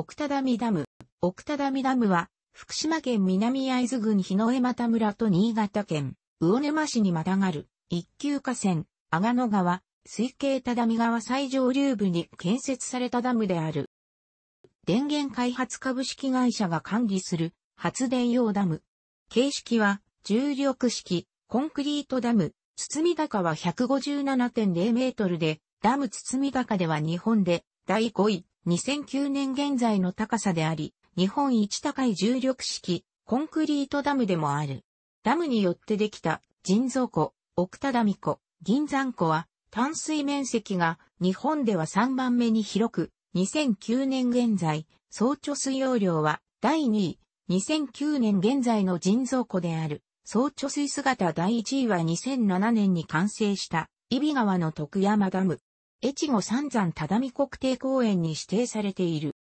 奥多ダミダム。奥多ダミダムは、福島県南会津郡日野江又村と新潟県、魚沼市にまたがる、一級河川、阿賀野川、水系畳川最上流部に建設されたダムである。電源開発株式会社が管理する発電用ダム。形式は重力式コンクリートダム。包み高は157.0メートルで、ダム包み高では日本で第5位。2009年現在の高さであり、日本一高い重力式コンクリートダムでもある。ダムによってできた人造湖、奥田ダミ湖、銀山湖は、淡水面積が日本では3番目に広く、2009年現在、総貯水容量は第2位、2009年現在の人造湖である、総貯水姿第1位は2007年に完成した、揖斐川の徳山ダム。越後三山只見国定公園に指定されている。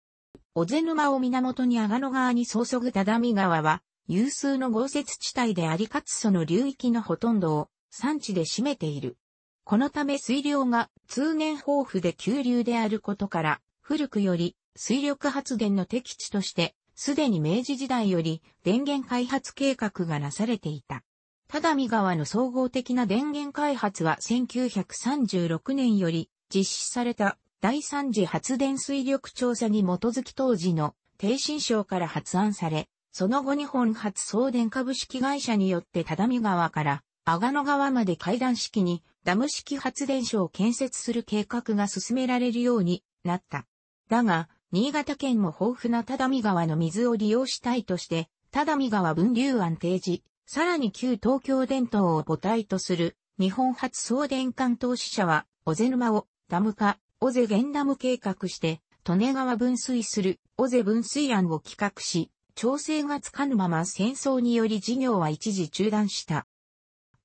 小瀬沼を源に阿賀野川に注ぐ只見川は、有数の豪雪地帯でありかつその流域のほとんどを山地で占めている。このため水量が通年豊富で急流であることから、古くより水力発電の適地として、すでに明治時代より電源開発計画がなされていた。只見川の総合的な電源開発は1936年より実施された第3次発電水力調査に基づき当時の低新省から発案され、その後日本発送電株式会社によって只見川から阿賀野川まで階段式にダム式発電所を建設する計画が進められるようになった。だが、新潟県も豊富な只見川の水を利用したいとして、只見川分流案提示、さらに旧東京電灯を母体とする日本発送電管投資者は、小瀬沼をダム化、尾瀬原ダム計画して、利根川分水する、尾瀬分水案を企画し、調整がつかぬまま戦争により事業は一時中断した。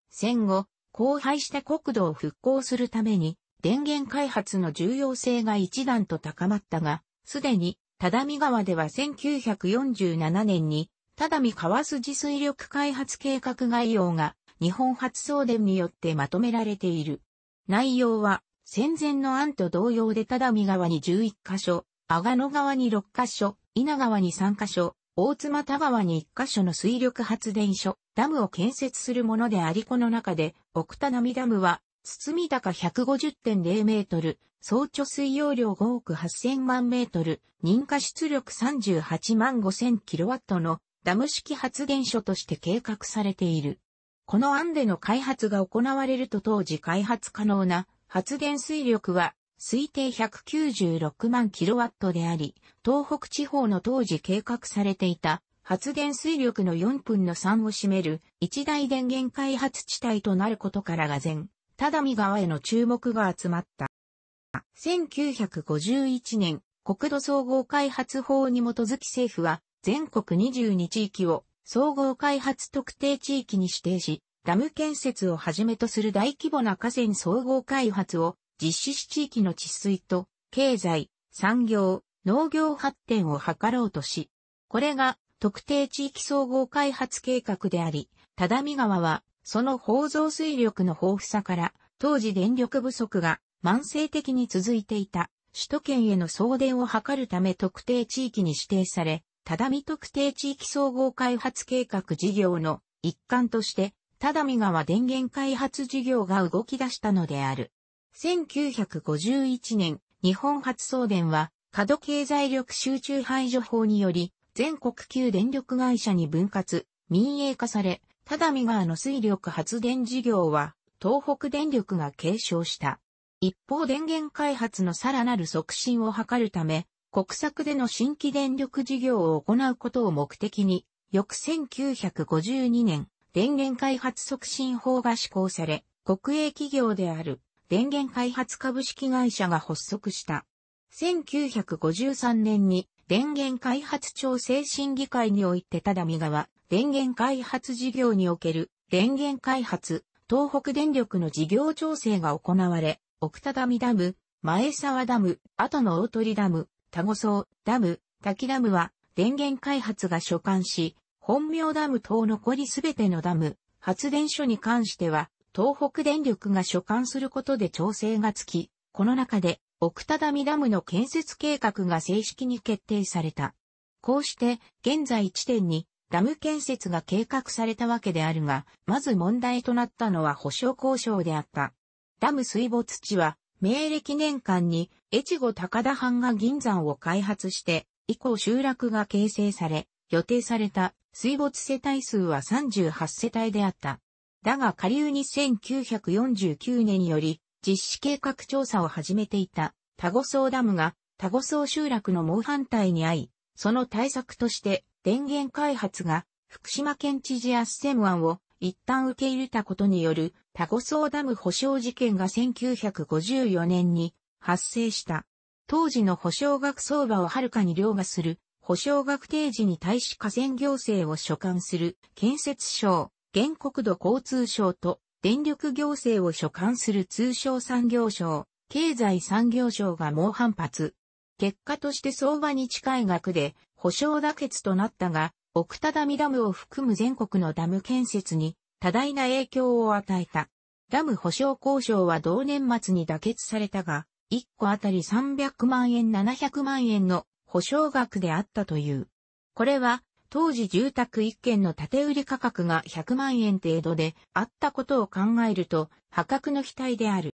戦後、荒廃した国土を復興するために、電源開発の重要性が一段と高まったが、すでに、只見川では1947年に、只見川筋水力開発計画概要が、日本発送電によってまとめられている。内容は、戦前の案と同様で只見川に11箇所、阿賀野川に6箇所、稲川に3箇所、大妻田川に1箇所の水力発電所、ダムを建設するものでありこの中で、奥田波ダムは、堤高150.0メートル、総貯水容量5億8000万メートル、認可出力38万5000キロワットのダム式発電所として計画されている。この案での開発が行われると当時開発可能な発電水力は推定196万キロワットであり、東北地方の当時計画されていた発電水力の4分の3を占める一大電源開発地帯となることからが前、只見川への注目が集まった。1951年、国土総合開発法に基づき政府は全国22地域を総合開発特定地域に指定し、ダム建設をはじめとする大規模な河川総合開発を実施し地域の治水と経済、産業、農業発展を図ろうとし、これが特定地域総合開発計画であり、只見川はその放造水力の豊富さから当時電力不足が慢性的に続いていた首都圏への送電を図るため特定地域に指定され、只見特定地域総合開発計画事業の一環として只見川電源開発事業が動き出したのである。1951年、日本初送電は、過度経済力集中排除法により、全国級電力会社に分割、民営化され、只見川の水力発電事業は、東北電力が継承した。一方電源開発のさらなる促進を図るため、国策での新規電力事業を行うことを目的に、翌1952年、電源開発促進法が施行され、国営企業である電源開発株式会社が発足した。1953年に電源開発調整審議会において只見川電源開発事業における電源開発、東北電力の事業調整が行われ、奥只見ダム、前沢ダム、後の大鳥ダム、田子荘ダム、滝ダムは電源開発が所管し、本名ダム等残りすべてのダム、発電所に関しては、東北電力が所管することで調整がつき、この中で、奥多ダダムの建設計画が正式に決定された。こうして、現在地点に、ダム建設が計画されたわけであるが、まず問題となったのは保証交渉であった。ダム水没地は、明暦年間に、越後高田藩が銀山を開発して、以降集落が形成され、予定された水没世帯数は38世帯であった。だが下流に1949年により実施計画調査を始めていたタゴソーダムがタゴソウ集落の猛反対に遭い、その対策として電源開発が福島県知事アッセム案を一旦受け入れたことによるタゴソーダム保証事件が1954年に発生した。当時の保証額相場をはるかに凌駕する保証確定時に対し河川行政を所管する建設省、原国土交通省と電力行政を所管する通商産業省、経済産業省が猛反発。結果として相場に近い額で保証妥結となったが、奥多ダミダムを含む全国のダム建設に多大な影響を与えた。ダム保証交渉は同年末に妥結されたが、1個あたり300万円700万円の保証額であったという。これは、当時住宅1軒の建売価格が100万円程度であったことを考えると、破格の期待である。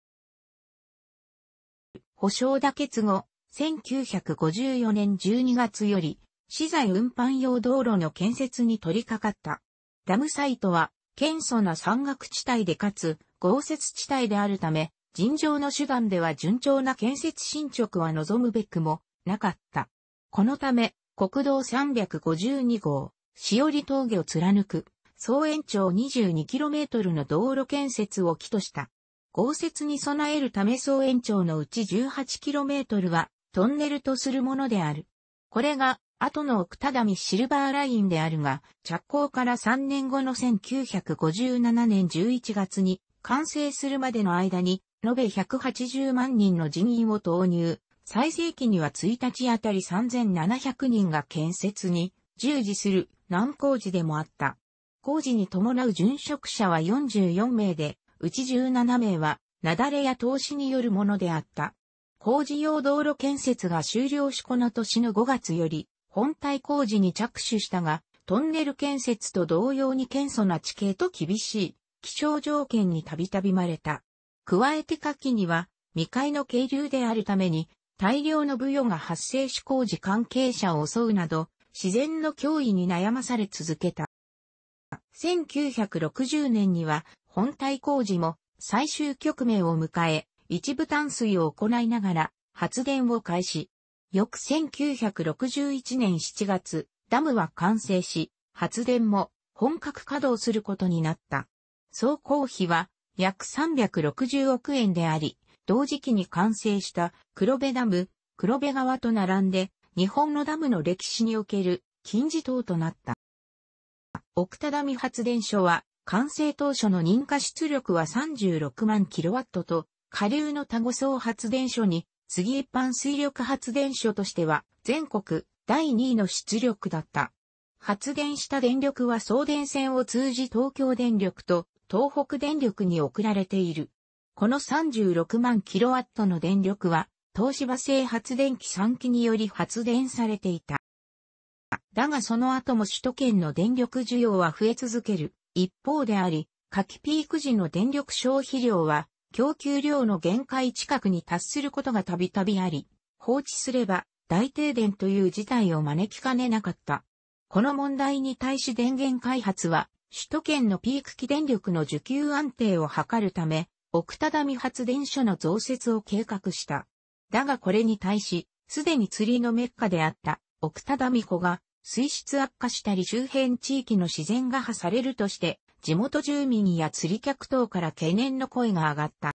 保証妥結後、1954年12月より、資材運搬用道路の建設に取り掛かった。ダムサイトは、堅素な山岳地帯でかつ、豪雪地帯であるため、尋常の手段では順調な建設進捗は望むべくもなかった。このため、国道352号、しおり峠を貫く、総延長 22km の道路建設を起とした。豪雪に備えるため総延長のうち 18km はトンネルとするものである。これが後の奥只見シルバーラインであるが、着工から3年後の1957年11月に完成するまでの間に、延べ180万人の人員を投入、最盛期には1日あたり3700人が建設に従事する難工事でもあった。工事に伴う殉職者は44名で、うち17名は、雪崩や投資によるものであった。工事用道路建設が終了しこの年の5月より、本体工事に着手したが、トンネル建設と同様に謙遜な地形と厳しい気象条件にたびたび生まれた。加えて夏季には未開の渓流であるために大量の武与が発生し工事関係者を襲うなど、自然の脅威に悩まされ続けた。1960年には本体工事も最終局面を迎え、一部淡水を行いながら発電を開始。翌1961年7月、ダムは完成し、発電も本格稼働することになった。総工費は約360億円であり、同時期に完成した黒部ダム、黒部川と並んで、日本のダムの歴史における金字塔となった。奥田ダム発電所は、完成当初の認可出力は36万キロワットと、下流の多護層発電所に、次一般水力発電所としては、全国第2位の出力だった。発電した電力は送電線を通じ東京電力と東北電力に送られている。この36万キロワットの電力は、東芝製発電機3機により発電されていた。だがその後も首都圏の電力需要は増え続ける一方であり、夏季ピーク時の電力消費量は、供給量の限界近くに達することがたびたびあり、放置すれば大停電という事態を招きかねなかった。この問題に対し電源開発は、首都圏のピーク期電力の需給安定を図るため、奥多見発電所の増設を計画した。だがこれに対し、すでに釣りのメッカであった奥多見湖が水質悪化したり周辺地域の自然が破されるとして、地元住民や釣り客等から懸念の声が上がった。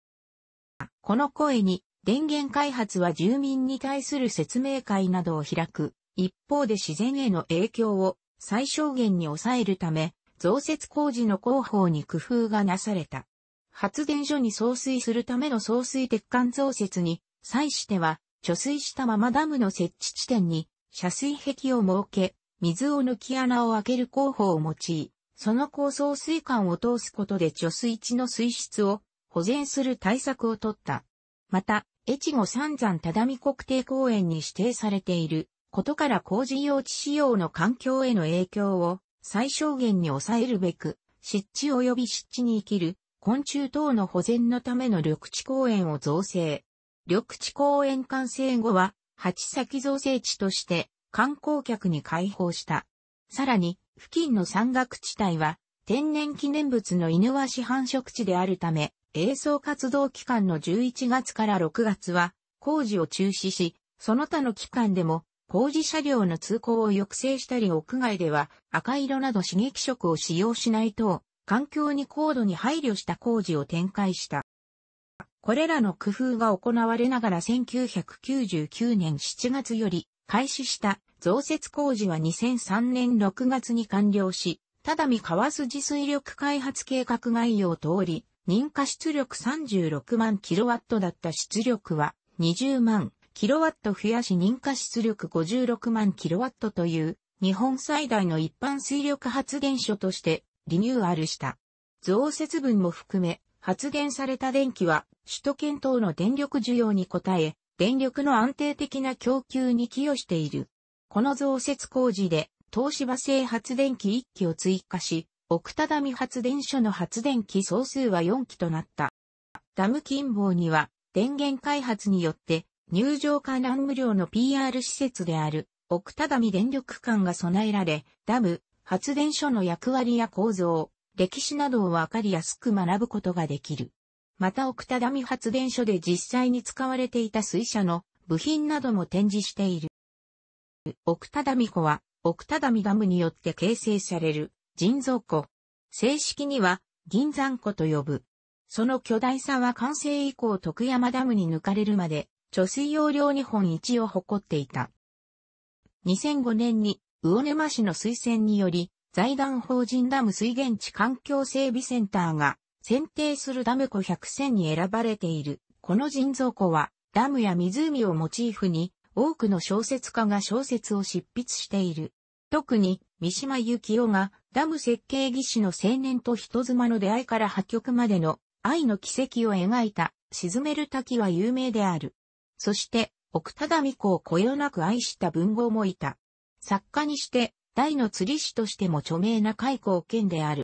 この声に、電源開発は住民に対する説明会などを開く、一方で自然への影響を最小限に抑えるため、増設工事の広報に工夫がなされた。発電所に送水するための送水鉄管増設に、際しては、貯水したままダムの設置地点に、遮水壁を設け、水を抜き穴を開ける工法を用い、その高層水管を通すことで貯水池の水質を保全する対策を取った。また、越後三山只見国定公園に指定されていることから工事用地使用の環境への影響を最小限に抑えるべく、湿地及び湿地に生きる昆虫等の保全のための緑地公園を造成。緑地公園完成後は、八先造成地として観光客に開放した。さらに、付近の山岳地帯は、天然記念物の犬は市繁殖地であるため、映像活動期間の11月から6月は、工事を中止し、その他の期間でも、工事車両の通行を抑制したり屋外では赤色など刺激色を使用しない等、環境に高度に配慮した工事を展開した。これらの工夫が行われながら1999年7月より開始した増設工事は2003年6月に完了し、ただ見川筋水力開発計画概要通り、認可出力36万キロワットだった出力は20万キロワット増やし認可出力56万キロワットという日本最大の一般水力発電所としてリニューアルした。増設分も含め、発電された電気は、首都圏等の電力需要に応え、電力の安定的な供給に寄与している。この増設工事で、東芝製発電機1機を追加し、奥多見発電所の発電機総数は4機となった。ダム近傍には、電源開発によって、入場観覧無料の PR 施設である、奥多見電力館が備えられ、ダム、発電所の役割や構造、歴史などをわかりやすく学ぶことができる。また奥多見発電所で実際に使われていた水車の部品なども展示している。奥多見湖は奥多見ダムによって形成される人造湖。正式には銀山湖と呼ぶ。その巨大さは完成以降徳山ダムに抜かれるまで貯水容量日本一を誇っていた。2005年に魚沼市の推薦により、財団法人ダム水源地環境整備センターが選定するダム湖100選に選ばれている。この人造湖はダムや湖をモチーフに多くの小説家が小説を執筆している。特に三島由紀夫がダム設計技師の青年と人妻の出会いから破局までの愛の奇跡を描いた沈める滝は有名である。そして奥只美湖をこよなく愛した文豪もいた。作家にして、大の釣り師としても著名な開港県である。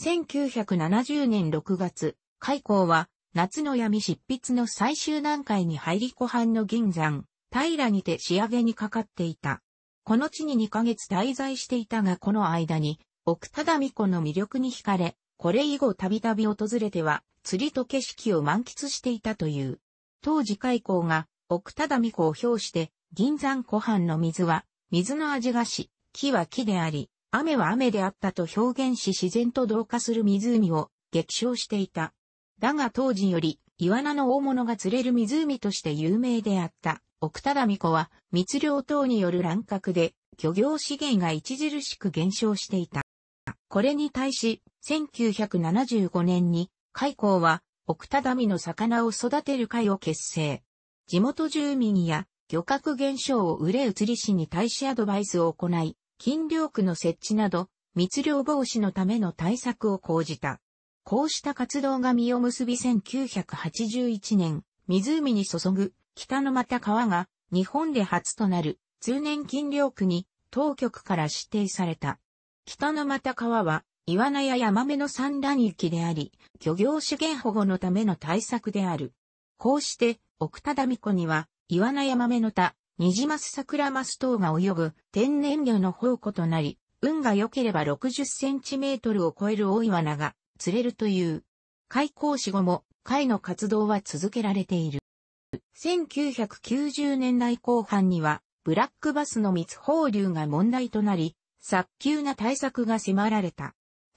1970年6月、開港は、夏の闇執筆の最終段階に入り湖畔の銀山、平にて仕上げにかかっていた。この地に2ヶ月滞在していたがこの間に、奥忠美子の魅力に惹かれ、これ以後たびたび訪れては、釣りと景色を満喫していたという。当時海港が、奥田美子を表して、銀山湖畔の水は、水の味がし、木は木であり、雨は雨であったと表現し自然と同化する湖を激称していた。だが当時より、イワナの大物が釣れる湖として有名であった。奥多美子は密漁等による乱獲で漁業資源が著しく減少していた。これに対し、1975年に海港は奥田美の魚を育てる会を結成。地元住民や漁獲減少を憂う釣り師に対しアドバイスを行い、禁漁区の設置など、密漁防止のための対策を講じた。こうした活動が実を結び1981年、湖に注ぐ北のまた川が日本で初となる通年禁漁区に当局から指定された。北のまた川はイワナやヤマメの産卵域であり、漁業資源保護のための対策である。こうして奥多田美子には岩名山目の田、ニジマス桜マス等が泳ぐ天然魚の宝庫となり、運が良ければ60センチメートルを超える大岩名が釣れるという。開港死後も会の活動は続けられている。1990年代後半には、ブラックバスの密放流が問題となり、早急な対策が迫られた。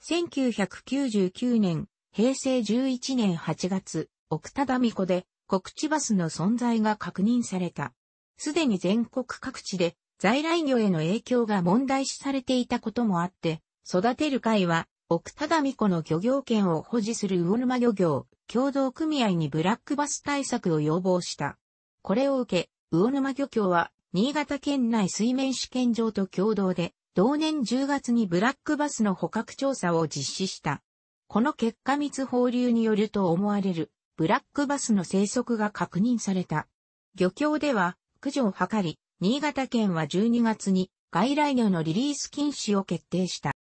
1999年、平成11年8月、奥多田美子で、国地バスの存在が確認された。すでに全国各地で在来魚への影響が問題視されていたこともあって、育てる会は、奥只見湖の漁業権を保持する魚沼漁業協同組合にブラックバス対策を要望した。これを受け、魚沼漁協は、新潟県内水面試験場と共同で、同年10月にブラックバスの捕獲調査を実施した。この結果密放流によると思われるブラックバスの生息が確認された。漁協では、駆除を図り、新潟県は12月に外来魚のリリース禁止を決定した。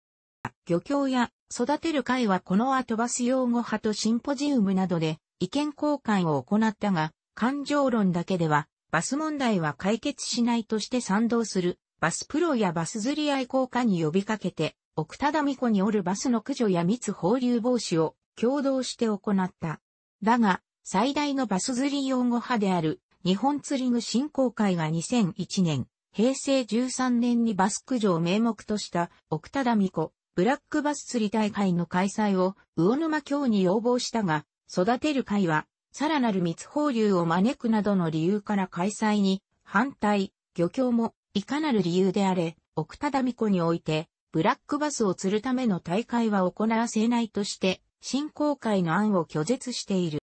漁協や育てる会はこの後バス用語派とシンポジウムなどで意見交換を行ったが、感情論だけではバス問題は解決しないとして賛同するバスプロやバス釣り愛好家に呼びかけて、奥田美子によるバスの駆除や密放流防止を共同して行った。だが、最大のバス釣り用語派である、日本釣り具振興会が2001年、平成13年にバス駆除を名目とした奥田美子、ブラックバス釣り大会の開催を魚沼京に要望したが、育てる会は、さらなる密放流を招くなどの理由から開催に反対、漁協もいかなる理由であれ、奥田美子において、ブラックバスを釣るための大会は行わせないとして、新公会の案を拒絶している。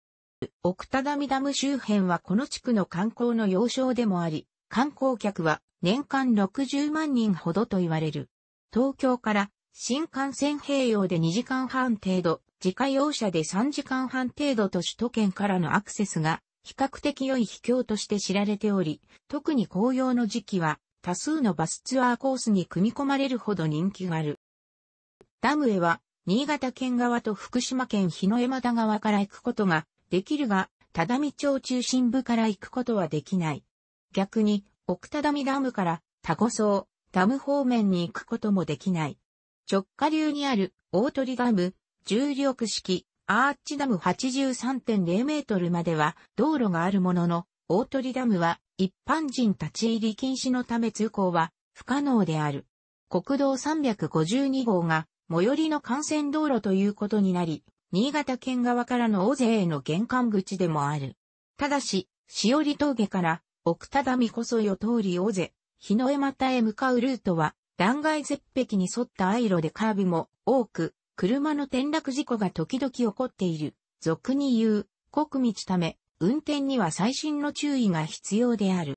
奥田ダダム周辺はこの地区の観光の要衝でもあり、観光客は年間60万人ほどと言われる。東京から新幹線併用で2時間半程度、自家用車で3時間半程度と首都圏からのアクセスが比較的良い秘境として知られており、特に紅葉の時期は多数のバスツアーコースに組み込まれるほど人気がある。ダムへは新潟県側と福島県日の山田側から行くことができるが、只見町中心部から行くことはできない。逆に、奥只見ダムから田子荘、ダム方面に行くこともできない。直下流にある大鳥ダム、重力式、アーチダム83.0メートルまでは道路があるものの、大鳥ダムは一般人立ち入り禁止のため通行は不可能である。国道352号が最寄りの幹線道路ということになり、新潟県側からの大勢への玄関口でもある。ただし、しおり峠から奥只見こそよ通り大勢、日の江又へ向かうルートは、断崖絶壁に沿ったアイロでカーブも多く、車の転落事故が時々起こっている。俗に言う、濃く満ちため、運転には最新の注意が必要である。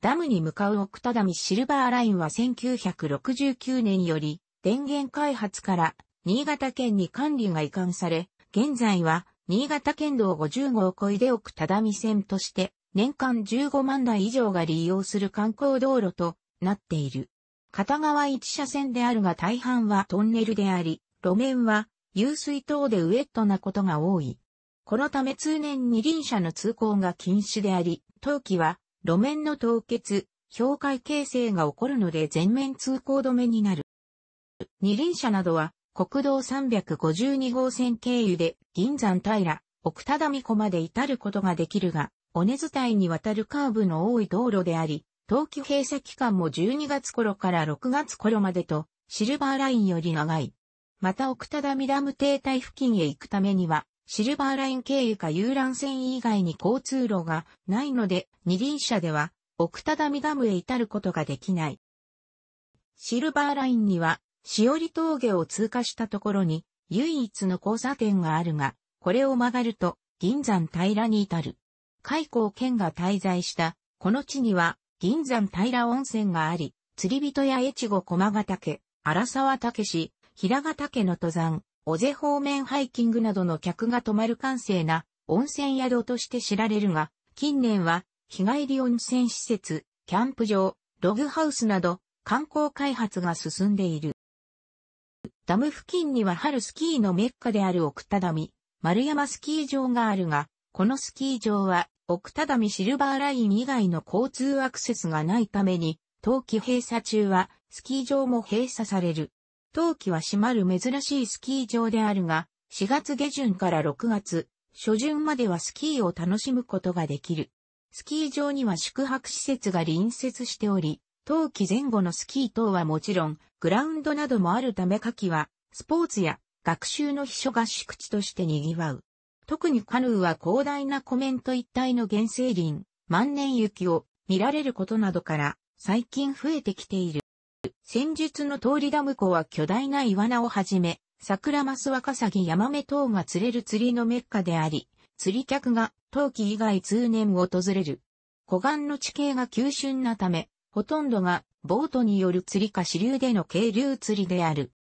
ダムに向かう奥只シルバーラインは1969年より電源開発から新潟県に管理が移管され、現在は新潟県道50号小出奥只見線として年間15万台以上が利用する観光道路となっている。片側1車線であるが大半はトンネルであり、路面は湧水等でウェットなことが多い。このため通年二輪車の通行が禁止であり、冬季は路面の凍結、氷海形成が起こるので全面通行止めになる。二輪車などは国道352号線経由で銀山平、奥田美湖まで至ることができるが、尾根伝いに渡るカーブの多い道路であり、冬季閉鎖期間も12月頃から6月頃までと、シルバーラインより長い。また奥田見ダム停滞付近へ行くためには、シルバーライン経由か遊覧船以外に交通路がないので、二輪車では奥田見ダムへ至ることができない。シルバーラインにはしおり峠を通過したところに、唯一の交差点があるが、これを曲がると、銀山平に至る。海港県が滞在した、この地には、銀山平温泉があり、釣り人や越後駒ヶ岳、荒沢武市、平ヶ岳の登山、尾瀬方面ハイキングなどの客が泊まる閑静な温泉宿として知られるが、近年は日帰り温泉施設、キャンプ場、ログハウスなど観光開発が進んでいる。ダム付近には春スキーのメッカである奥多摩、丸山スキー場があるが、このスキー場は奥多摩シルバーライン以外の交通アクセスがないために、冬季閉鎖中はスキー場も閉鎖される。冬季は閉まる珍しいスキー場であるが、4月下旬から6月、初旬まではスキーを楽しむことができる。スキー場には宿泊施設が隣接しており、冬季前後のスキー等はもちろん、グラウンドなどもあるため夏季は、スポーツや学習の秘書合宿地として賑わう。特にカヌーは広大なコメント一帯の原生林、万年雪を見られることなどから、最近増えてきている。先日の通りダム湖は巨大なイワナをはじめ、桜マスワカサギヤマメ等が釣れる釣りのメッカであり、釣り客が冬季以外通年訪れる。湖岸の地形が急峻なため、ほとんどがボートによる釣りか支流での渓流釣りである。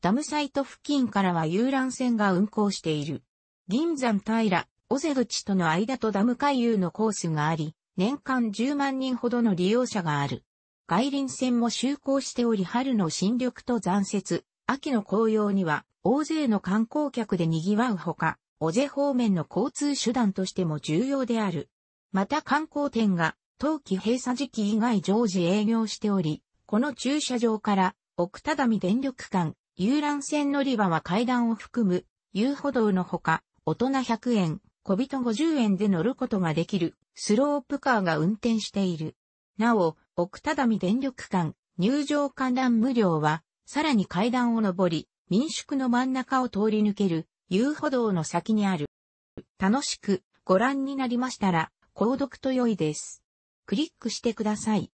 ダムサイト付近からは遊覧船が運航している。銀山平、尾瀬口との間とダム回遊のコースがあり、年間10万人ほどの利用者がある。外輪船も就航しており春の新緑と残雪、秋の紅葉には大勢の観光客で賑わうほか、尾瀬方面の交通手段としても重要である。また観光店が冬季閉鎖時期以外常時営業しており、この駐車場から奥只見電力館、遊覧船乗り場は階段を含む遊歩道のほか、大人100円、小人50円で乗ることができるスロープカーが運転している。なお、奥只見電力館、入場観覧無料は、さらに階段を上り、民宿の真ん中を通り抜ける遊歩道の先にある。楽しくご覧になりましたら、購読と良いです。クリックしてください。